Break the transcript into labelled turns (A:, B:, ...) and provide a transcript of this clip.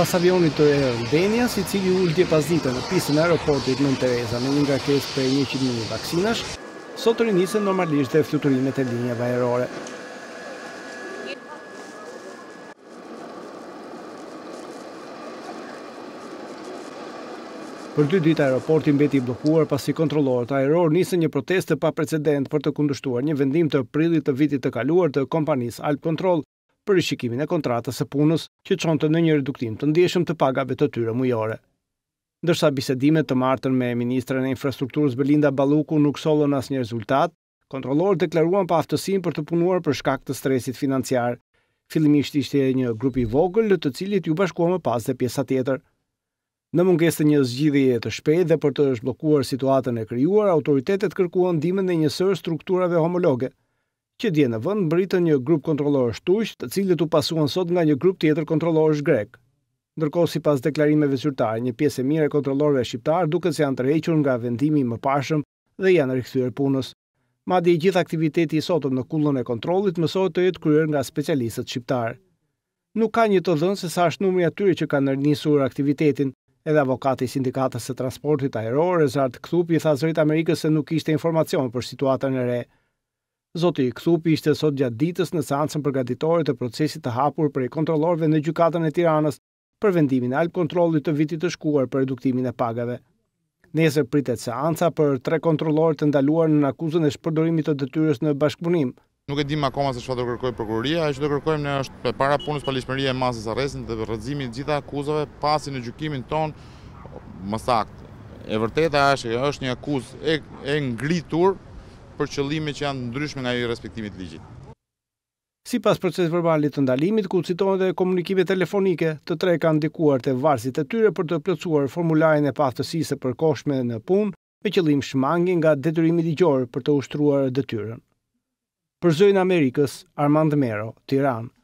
A: pas avionit të eh, Denias, i cili ullë dje pas dite në pisën e aeroportit në Tereza në një nga kesë për 100.000 vaksinash, sot të rinise normalisht dhe fluturimet e linjeve aerore. Për dy ditë aeroportin beti i blokuar pas i kontrolor të aeror një protest të pa precedent për të kundushtuar një vendim të prillit të vitit të kaluar të kompanis Alp Control për rishikimin e kontratës së punës që çonte në një reduktim të ndjeshëm të pagave të tyre mujore. Ndërsa bisedimet të martën me ministren e infrastrukturës Belinda Balluku nuk sollën asnjë rezultat, kontrollorët deklaruan pa aftësinë për të punuar për shkak të stresit financiar. Fillimisht ishte një grup i vogël, në të cilit ju bashkuam më pas dhe pjesa tjetër. Në mungesë të një zgjidhje të shpejtë dhe për të zhbllokuar situatën e krijuar, autoritetet kërkuan ndihmën e një sër strukturave homologe, që dje në vënd mbritën një grup kontrolorësh tush të cilët u pasuan sot nga një grup tjetër kontrolorësh grek. Ndërkohë sipas deklarimeve zyrtare, një pjesë e mirë e kontrolorëve shqiptar duket se janë tërhequr nga vendimi i pashëm dhe janë rikthyer punës. Madje gjithë aktiviteti i sotëm në kullën e kontrollit mësohet të jetë kryer nga specialistët shqiptar. Nuk ka një të dhënë se sa është numri atyre që kanë rinisur aktivitetin, edhe avokati i sindikatës së transportit ajror, Rezart Kthupi, tha zërit Amerikës se nuk ishte informacion për situatën e re. Zoti i Kthupi ishte sot gjatë ditës në seancën përgatitore të procesit të hapur për kontrollorëve në gjykatën e Tiranës për vendimin e alt kontrollit të vitit të shkuar për reduktimin e pagave. Nesër pritet seanca për tre kontrollorë të ndaluar në akuzën e shpërdorimit të detyrës në bashkëpunim. Nuk e dim akoma
B: se çfarë do kërkojë prokuroria, ajo që do kërkojmë ne është për para punës palishmëria e masës së dhe rrëzimi të gjitha akuzave pasi në gjykimin ton më saktë. E vërteta është që është një akuzë e, e ngritur për qëllime që janë ndryshme nga i respektimit ligjit.
A: Si pas proces verbalit të ndalimit, ku citohen dhe komunikive telefonike, të tre kanë dikuar të varsit e tyre për të plëcuar formularin e pastësise për koshme në punë, me qëllim shmangin nga detyrimi ligjor për të ushtruar dëtyrën. Për zëjnë Amerikës, Armand Mero, Tiranë.